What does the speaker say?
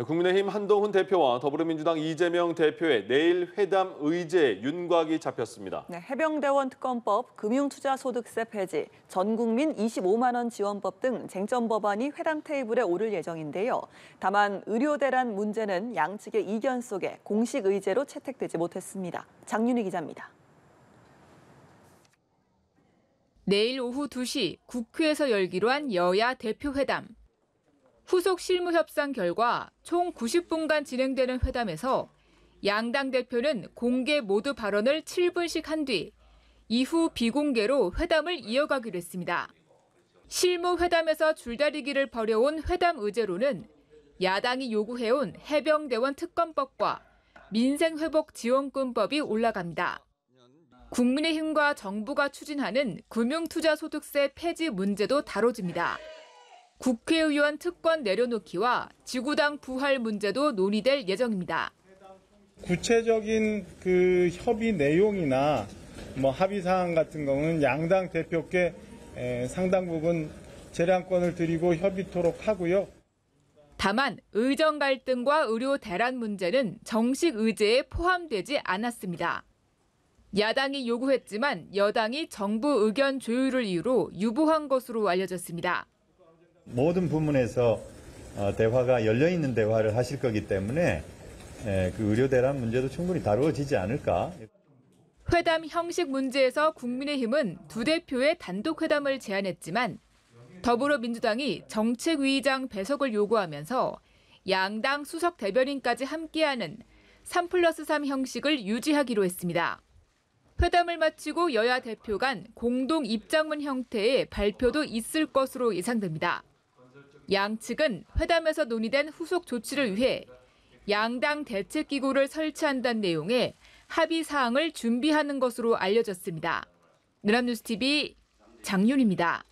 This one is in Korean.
네, 국민의힘 한동훈 대표와 더불어민주당 이재명 대표의 내일 회담 의제 윤곽이 잡혔습니다. 네, 해병대원 특검법, 금융투자소득세 폐지, 전국민 25만 원 지원법 등 쟁점 법안이 회담 테이블에 오를 예정인데요. 다만 의료대란 문제는 양측의 이견 속에 공식 의제로 채택되지 못했습니다. 장윤희 기자입니다. 내일 오후 2시 국회에서 열기로 한 여야 대표 회담. 후속 실무 협상 결과 총 90분간 진행되는 회담에서 양당 대표는 공개 모두 발언을 7분씩 한 뒤 이후 비공개로 회담을 이어가기로 했습니다. 실무 회담에서 줄다리기를 벌여온 회담 의제로는 야당이 요구해온 해병대원 특검법과 민생회복 지원금법이 올라갑니다. 국민의힘과 정부가 추진하는 금융투자소득세 폐지 문제도 다뤄집니다. 국회의원 특권 내려놓기와 지구당 부활 문제도 논의될 예정입니다. 구체적인 그 협의 내용이나 뭐 합의 사항 같은 경우는 양당 대표께 상당 부분 재량권을 드리고 협의토록 하고요. 다만 의정 갈등과 의료 대란 문제는 정식 의제에 포함되지 않았습니다. 야당이 요구했지만 여당이 정부 의견 조율을 이유로 유보한 것으로 알려졌습니다. 모든 부문에서 어, 대화가 열려 있는 대화를 하실 거기 때문에 예, 그 의료 대란 문제도 충분히 다루어지지 않을까. 회담 형식 문제에서 국민의힘은 두 대표의 단독 회담을 제안했지만 더불어민주당이 정책위의장 배석을 요구하면서 양당 수석 대변인까지 함께하는 3 플러스 3 형식을 유지하기로 했습니다. 회담을 마치고 여야 대표 간 공동 입장문 형태의 발표도 있을 것으로 예상됩니다. 양측은 회담에서 논의된 후속 조치를 위해 양당 대책기구를 설치한다는 내용의 합의 사항을 준비하는 것으로 알려졌습니다. 느람뉴스TV 장윤입니다.